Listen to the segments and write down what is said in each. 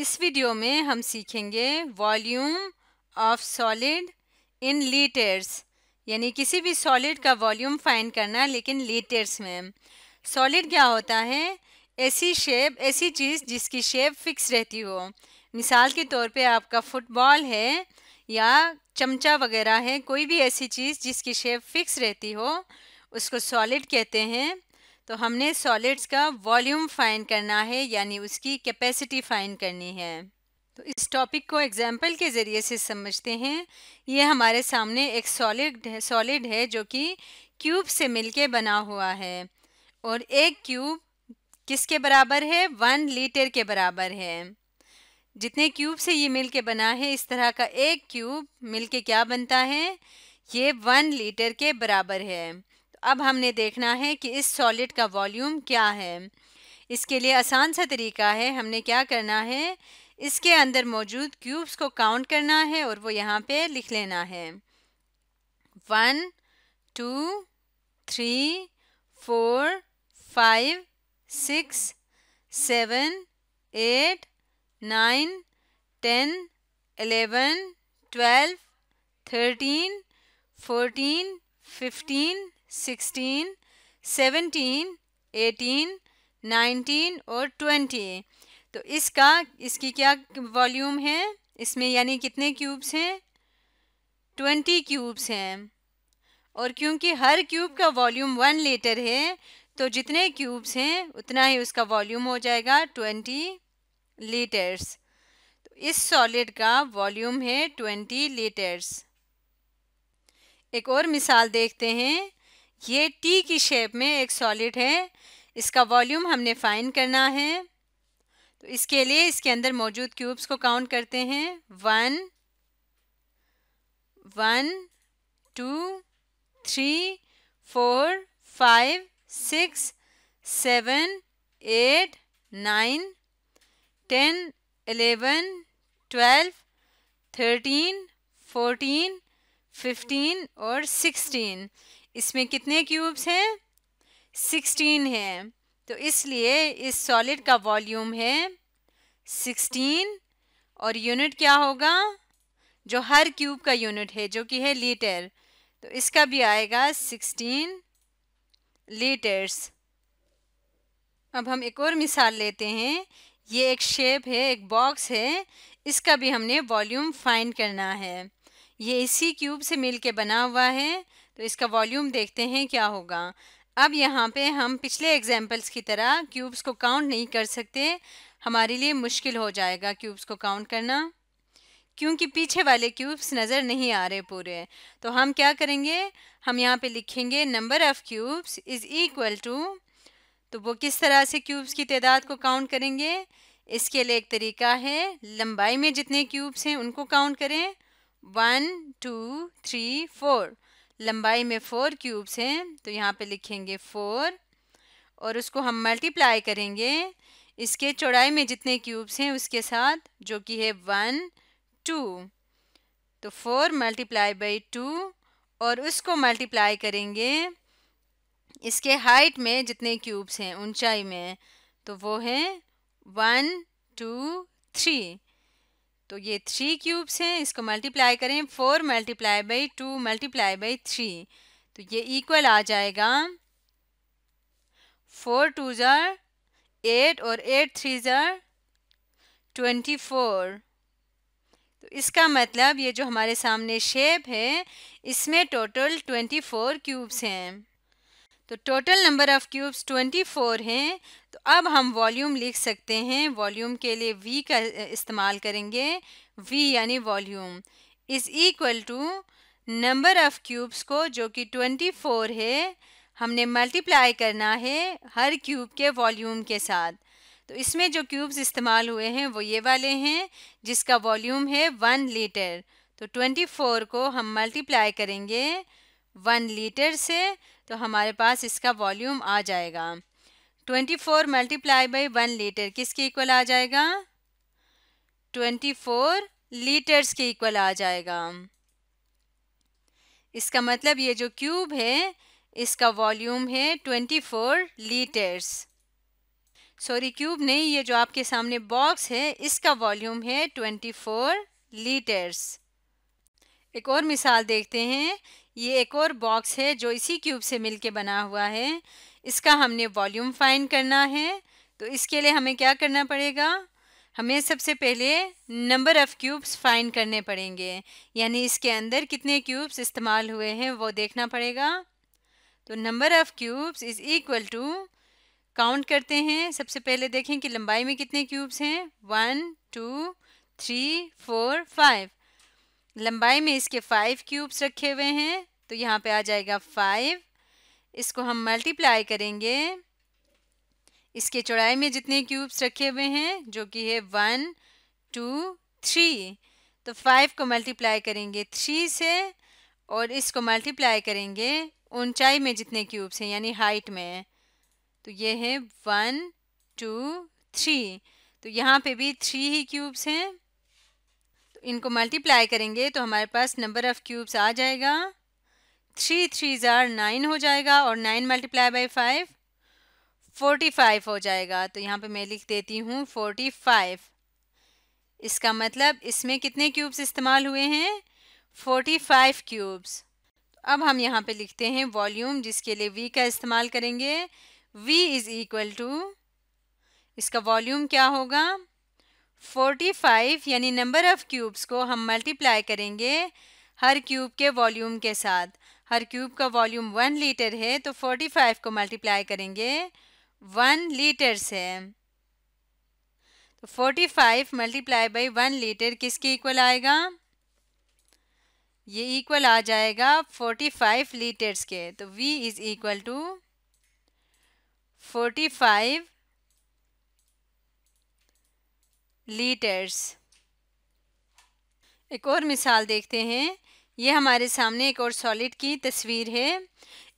इस वीडियो में हम सीखेंगे volume of solid in litres यानी किसी भी सॉलिड का वॉल्यूम फाइंड करना लेकिन लीटर्स में सॉलिड क्या होता है ऐसी शेप ऐसी चीज़ जिसकी शेप फिक्स रहती हो मिसाल के तौर पे आपका फुटबॉल है या चमचा वगैरह है कोई भी ऐसी चीज़ जिसकी शेप फिक्स रहती हो उसको सॉलिड कहते हैं तो हमने सॉलिड्स का वॉल्यूम फाइंड करना है यानी उसकी कैपेसिटी फाइंड करनी है तो इस टॉपिक को एग्जाम्पल के ज़रिए से समझते हैं ये हमारे सामने एक सॉलिड सॉलिड है जो कि क्यूब से मिलके बना हुआ है और एक क्यूब किसके बराबर है वन लीटर के बराबर है जितने क्यूब से ये मिल के बना है इस तरह का एक क्यूब मिल के क्या बनता है ये वन लीटर के बराबर है अब हमने देखना है कि इस सॉलिड का वॉल्यूम क्या है इसके लिए आसान सा तरीका है हमने क्या करना है इसके अंदर मौजूद क्यूब्स को काउंट करना है और वो यहाँ पे लिख लेना है one two three four five six seven eight nine ten eleven twelve thirteen fourteen fifteen sixteen seventeen eighteen nineteen और ट्वेंटी तो इसका इसकी क्या वॉल्यूम है इसमें यानी कितने क्यूब्स हैं ट्वेंटी क्यूब्स हैं और क्योंकि हर क्यूब का वॉल्यूम वन लीटर है तो जितने क्यूब्स हैं उतना ही उसका वॉल्यूम हो जाएगा ट्वेंटी लीटर्स तो इस सॉलिड का वॉल्यूम है ट्वेंटी लीटर्स एक और मिसाल देखते हैं ये टी की शेप में एक सॉलिड है इसका वॉल्यूम हमने फाइन करना है तो इसके लिए इसके अंदर मौजूद क्यूब्स को काउंट करते हैं one one two three four five six seven eight nine ten eleven twelve thirteen fourteen fifteen और सिक्सटीन इसमें कितने क्यूब्स हैं सिक्सटीन हैं तो इसलिए इस सॉलिड का वॉल्यूम है सिक्सटीन और यूनिट क्या होगा जो हर क्यूब का यूनिट है जो कि है लीटर तो इसका भी आएगा सिक्सटीन लीटर्स अब हम एक और मिसाल लेते हैं ये एक शेप है एक बॉक्स है इसका भी हमने वॉल्यूम फाइंड करना है ये इसी क्यूब से मिल के बना हुआ है तो इसका वॉल्यूम देखते हैं क्या होगा अब यहाँ पे हम पिछले एग्जाम्पल्स की तरह क्यूब्स को काउंट नहीं कर सकते हमारे लिए मुश्किल हो जाएगा क्यूब्स को काउंट करना क्योंकि पीछे वाले क्यूब्स नज़र नहीं आ रहे पूरे तो हम क्या करेंगे हम यहाँ पे लिखेंगे number of cubes is equal to तो वो किस तरह से क्यूब्स की तादाद को काउंट करेंगे इसके लिए एक तरीका है लंबाई में जितने क्यूब्स हैं उनको काउंट करें वन टू थ्री फोर लंबाई में फोर क्यूब्स हैं तो यहाँ पे लिखेंगे फोर और उसको हम मल्टीप्लाई करेंगे इसके चौड़ाई में जितने क्यूब्स हैं उसके साथ जो कि है वन टू तो फोर मल्टीप्लाई बाई टू और उसको मल्टीप्लाई करेंगे इसके हाइट में जितने क्यूब्स हैं ऊंचाई में तो वो है वन टू थ्री तो ये थ्री क्यूब्स हैं इसको मल्टीप्लाई करें four multiply by two multiply by three तो ये इक्वल आ जाएगा फोर टू ज़ार एट और एट थ्री ज़ार ट्वेंटी फोर तो इसका मतलब ये जो हमारे सामने शेप है इसमें टोटल ट्वेंटी फोर क्यूब्स हैं तो total number of cubes twenty four हैं तो अब हम वॉल्यूम लिख सकते हैं वॉल्यूम के लिए वी का इस्तेमाल करेंगे वी यानी volume is equal to number of cubes को जो कि ट्वेंटी फोर है हमने मल्टीप्लाई करना है हर क्यूब के वॉल्यूम के साथ तो इसमें जो क्यूब्स इस्तेमाल हुए हैं वो ये वाले हैं जिसका वॉल्यूम है वन लीटर तो ट्वेंटी फोर को हम मल्टीप्लाई करेंगे वन लीटर से तो हमारे पास इसका वॉल्यूम आ जाएगा twenty four multiply by one litre किसके इक्वल आ जाएगा ट्वेंटी फोर लीटर्स के इक्वल आ जाएगा इसका मतलब ये जो क्यूब है इसका वॉल्यूम है twenty four litres sorry cube नहीं ये जो आपके सामने बॉक्स है इसका वॉल्यूम है ट्वेंटी फोर लीटर्स एक और मिसाल देखते हैं ये एक और बॉक्स है जो इसी क्यूब से मिलके बना हुआ है इसका हमने वॉल्यूम फाइंड करना है तो इसके लिए हमें क्या करना पड़ेगा हमें सबसे पहले नंबर ऑफ़ क्यूब्स फाइंड करने पड़ेंगे यानी इसके अंदर कितने क्यूब्स इस्तेमाल हुए हैं वो देखना पड़ेगा तो number of cubes is equal to count करते हैं सबसे पहले देखें कि लंबाई में कितने क्यूब्स हैं one two three four five लंबाई में इसके फाइव क्यूब्स रखे हुए हैं तो यहाँ पे आ जाएगा फाइव इसको हम मल्टीप्लाई करेंगे इसके चौड़ाई में जितने क्यूब्स रखे हुए हैं जो कि है वन टू थ्री तो फाइव को मल्टीप्लाई करेंगे थ्री से और इसको मल्टीप्लाई करेंगे ऊंचाई में जितने क्यूब्स हैं यानी हाइट में तो ये है वन टू थ्री तो यहाँ पे भी थ्री ही क्यूब्स हैं इनको मल्टीप्लाई करेंगे तो हमारे पास नंबर ऑफ़ क्यूब्स आ जाएगा थ्री थ्री ज़ार नाइन हो जाएगा और nine multiply by five forty five हो जाएगा तो यहाँ पे मैं लिख देती हूँ फोर्टी फाइव इसका मतलब इसमें कितने क्यूब्स इस्तेमाल हुए हैं फोर्टी फाइव क्यूब्स अब हम यहाँ पे लिखते हैं वॉल्यूम जिसके लिए वी का इस्तेमाल करेंगे वी इज़ इक्वल टू इसका वॉल्यूम क्या होगा 45 यानी नंबर ऑफ़ क्यूब्स को हम मल्टीप्लाई करेंगे हर क्यूब के वॉल्यूम के साथ हर क्यूब का वॉल्यूम वन लीटर है तो 45 को मल्टीप्लाई करेंगे वन लीटर से तो 45 मल्टीप्लाई बाई वन लीटर किसके इक्वल आएगा ये इक्वल आ जाएगा 45 लीटर्स के तो V is equal to 45 litres एक और मिसाल देखते हैं ये हमारे सामने एक और सॉलिड की तस्वीर है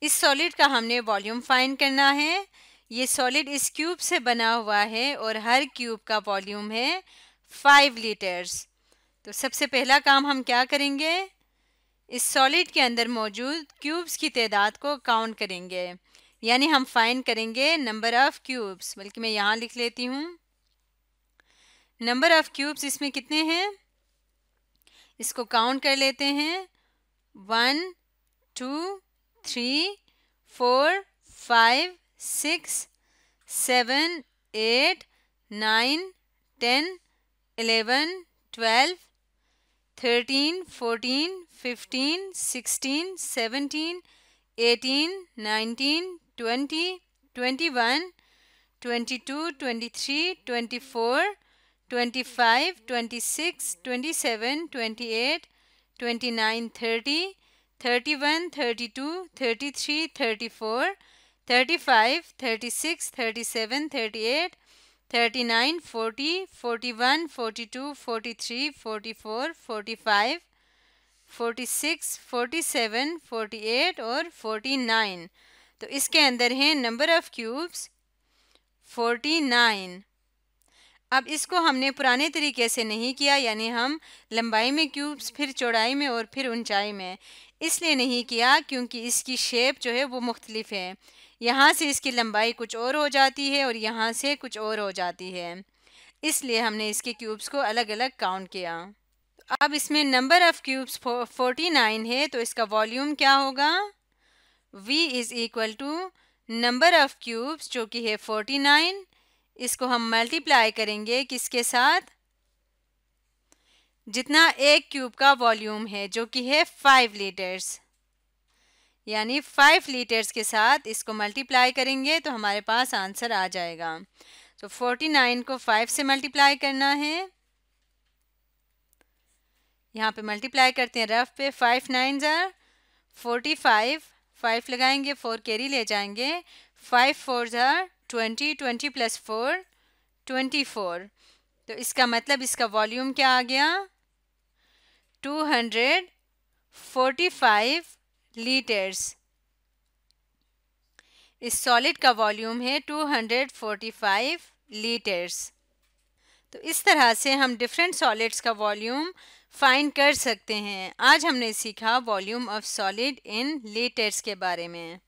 इस सॉलिड का हमने वॉल्यूम फाइंड करना है ये सॉलिड इस क्यूब से बना हुआ है और हर क्यूब का वॉल्यूम है फाइव लीटर्स तो सबसे पहला काम हम क्या करेंगे इस सॉलिड के अंदर मौजूद क्यूब्स की तदाद को काउंट करेंगे यानी हम फाइंड करेंगे नंबर ऑफ़ क्यूब्स बल्कि मैं यहाँ लिख लेती हूँ नंबर ऑफ क्यूब्स इसमें कितने हैं इसको काउंट कर लेते हैं one two three four five six seven eight nine ten eleven twelve thirteen fourteen fifteen sixteen seventeen eighteen nineteen twenty twenty one twenty two twenty three twenty four 25, 26, 27, 28, 29, 30, 31, 32, 33, 34, 35, 36, 37, 38, 39, 40, 41, 42, 43, 44, 45, 46, 47, 48 और 49. तो इसके अंदर हैं नंबर ऑफ क्यूब्स 49. अब इसको हमने पुराने तरीके से नहीं किया यानी हम लंबाई में क्यूब्स फिर चौड़ाई में और फिर ऊंचाई में इसलिए नहीं किया क्योंकि इसकी शेप जो है वो मुख्तलिफ है यहाँ से इसकी लंबाई कुछ और हो जाती है और यहाँ से कुछ और हो जाती है इसलिए हमने इसके क्यूब्स को अलग अलग काउंट किया अब इसमें number of cubes forty nine है तो इसका वॉल्यूम क्या होगा v is equal to number of cubes जो कि है फोर्टी नाइन इसको हम मल्टीप्लाई करेंगे किसके साथ जितना एक क्यूब का वॉल्यूम है जो कि है फाइव लीटर्स यानी फाइव लीटर्स के साथ इसको मल्टीप्लाई करेंगे तो हमारे पास आंसर आ जाएगा तो फोर्टी नाइन को फाइव से मल्टीप्लाई करना है यहाँ पे मल्टीप्लाई करते हैं रफ पे फाइव नाइन ज़ार फोर्टी फाइव फाइव लगाएंगे फोर कैरी ले जाएंगे फाइव फोर ज़ार twenty twenty plus four twenty four तो इसका मतलब इसका वॉल्यूम क्या आ गया two hundred forty five litres इस सॉलिड का वॉल्यूम है two hundred forty five litres तो इस तरह से हम डिफरेंट सॉलिड्स का वॉल्यूम फाइंड कर सकते हैं आज हमने सीखा volume of solid in litres के बारे में